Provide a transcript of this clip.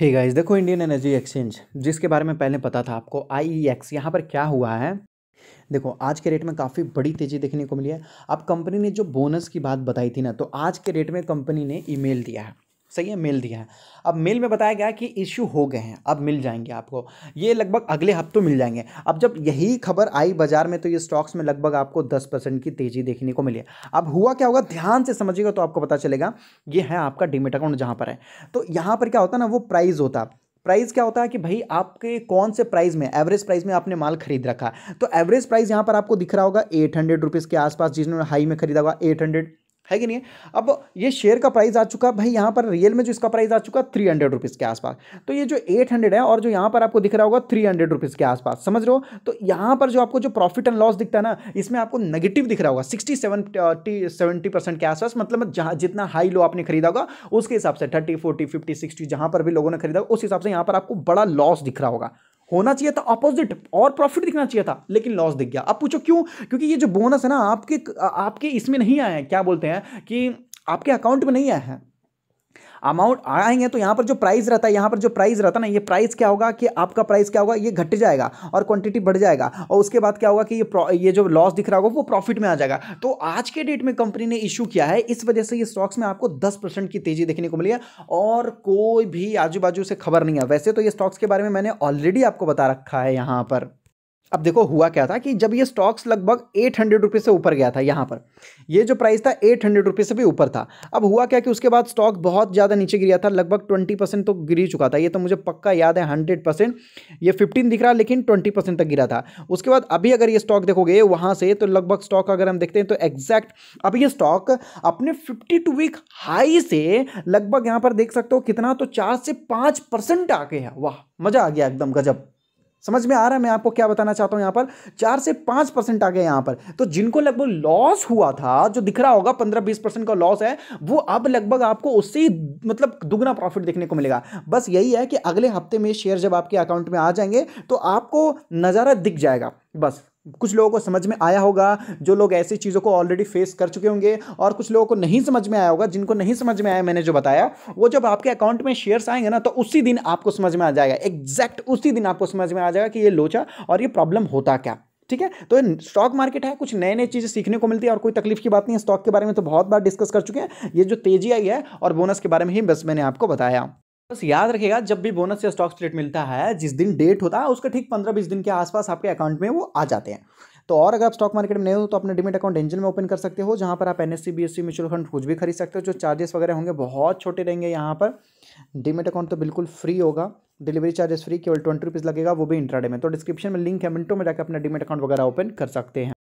हे guys देखो Indian energy exchange जिसके बारे में पहले पता था आपको आई ई एक्स यहाँ पर क्या हुआ है देखो आज के रेट में काफ़ी बड़ी तेज़ी देखने को मिली है अब कंपनी ने जो बोनस की बात बताई थी ना तो आज के रेट में कंपनी ने ईमेल दिया है सही है मिल दिया है अब मेल में बताया गया कि इश्यू हो गए हैं अब मिल जाएंगे आपको ये लगभग अगले हफ्तों मिल जाएंगे अब जब यही खबर आई बाजार में तो ये स्टॉक्स में लगभग आपको 10 परसेंट की तेजी देखने को मिली अब हुआ क्या होगा ध्यान से समझिएगा तो आपको पता चलेगा ये है आपका डिमिट अकाउंट जहाँ पर है तो यहाँ पर क्या होता ना वो प्राइज़ होता प्राइस क्या होता है कि भाई आपके कौन से प्राइस में एवरेज प्राइस में आपने माल खरीद रखा है तो एवरेज प्राइस यहाँ पर आपको दिख रहा होगा एट हंड्रेड रुपीज़ के आसपास जिसने हाई में खरीदा होगा एट हंड्रेड है कि नहीं है अब ये शेयर का प्राइस आ चुका भाई यहाँ पर रियल में जो इसका प्राइस आ चुका थ्री हंड्रेड रुपीज़ के आसपास तो ये जो एट हंड्रेड है और जो यहाँ पर आपको दिख रहा होगा थ्री हंड्रेड रुपीज़ के आसपास समझ रहे हो तो यहाँ पर जो आपको जो प्रॉफिट एंड लॉस दिखता है ना इसमें आपको नेगेटिव दिख रहा होगा सिक्सटी सेवन सेवेंटी परसेंट के आसपास मतलब जहाँ जितना हाई लो आपने खरीदा होगा उसके हिसाब से थर्टी फोर्टी फिफ्टी सिक्सटी जहाँ पर भी लोगों ने खरीदा उस हिसाब से यहाँ पर आपको बड़ा लॉस दिख रहा होगा होना चाहिए था अपोजिट और प्रॉफिट दिखना चाहिए था लेकिन लॉस दिख गया अब पूछो क्यों क्योंकि ये जो बोनस है ना आपके आपके इसमें नहीं आया है क्या बोलते हैं कि आपके अकाउंट में नहीं आया है अमाउंट आएंगे तो यहाँ पर जो प्राइस रहता है यहाँ पर जो प्राइस रहता है ना ये प्राइस क्या होगा कि आपका प्राइस क्या होगा ये घट जाएगा और क्वांटिटी बढ़ जाएगा और उसके बाद क्या होगा कि ये ये जो लॉस दिख रहा होगा वो प्रॉफिट में आ जाएगा तो आज के डेट में कंपनी ने इशू किया है इस वजह से ये स्टॉक्स में आपको दस की तेजी देखने को मिली है और कोई भी आजू बाजू से खबर नहीं है वैसे तो ये स्टॉक्स के बारे में मैंने ऑलरेडी आपको बता रखा है यहाँ पर अब देखो हुआ क्या था कि जब ये स्टॉक्स लगभग एट हंड्रेड रुपीज़ से ऊपर गया था यहाँ पर ये जो प्राइस था एट हंड्रेड रुपीज़ से भी ऊपर था अब हुआ क्या कि उसके बाद स्टॉक बहुत ज़्यादा नीचे गिरा था लगभग ट्वेंटी परसेंट तो गिर चुका था ये तो मुझे पक्का याद है हंड्रेड परसेंट ये फिफ्टीन दिख रहा लेकिन ट्वेंटी परसेंट तक गिरा था उसके बाद अभी अगर ये स्टॉक देखोगे वहाँ से तो लगभग स्टॉक अगर हम देखते हैं तो एग्जैक्ट अब ये स्टॉक अपने फिफ्टी टू वीक हाई से लगभग यहाँ पर देख सकते हो कितना तो चार से पाँच परसेंट आ गया वाह मज़ा आ गया एकदम गजब समझ में आ रहा है मैं आपको क्या बताना चाहता हूं यहां पर चार से पांच परसेंट आ गए यहां पर तो जिनको लगभग लॉस हुआ था जो दिख रहा होगा पंद्रह बीस परसेंट का लॉस है वो अब लगभग आपको उससे ही मतलब दुगना प्रॉफिट देखने को मिलेगा बस यही है कि अगले हफ्ते में शेयर जब आपके अकाउंट में आ जाएंगे तो आपको नज़ारा दिख जाएगा बस कुछ लोगों को समझ में आया होगा जो लोग ऐसी चीज़ों को ऑलरेडी फेस कर चुके होंगे और कुछ लोगों को नहीं समझ में आया होगा जिनको नहीं समझ में आया मैंने जो बताया वो जब आपके अकाउंट में शेयर्स आएंगे ना तो उसी दिन आपको समझ में आ जाएगा एग्जैक्ट उसी दिन आपको समझ में आ जाएगा कि ये लोचा और ये प्रॉब्लम होता क्या ठीक है तो स्टॉक मार्केट है कुछ नए नए चीज़ें सीखने को मिलती है और कोई तकलीफ की बात नहीं है स्टॉक के बारे में तो बहुत बार डिस्कस कर चुके हैं ये जो तेजी आई है और बोनस के बारे में ही बस मैंने आपको बताया बस याद रखिएगा जब भी बोनस या स्टॉक स्प्लिट मिलता है जिस दिन डेट होता है उसके ठीक पंद्रह बीस दिन के आसपास आपके अकाउंट में वो आ जाते हैं तो और अगर आप स्टॉक मार्केट में नहीं हो तो अपने डिमिट अकाउंट एंजल में ओपन कर सकते हो जहाँ पर आप N S C C mutual fund कुछ भी खरीद सकते हो जो चार्जेस वगैरह होंगे बहुत छोटे रहेंगे यहाँ पर डिमिट अकाउंट तो बिल्कुल फ्री होगा डिलीवरी चार्जेस फ्री केवल ट्वेंटी रुपीज़ लगेगा वो भी इंट्राडे में तो डिस्क्रिप्शन में लिंक है मिनटों में जाकर अपना डिमिट अकाउंट वगैरह ओपन कर सकते हैं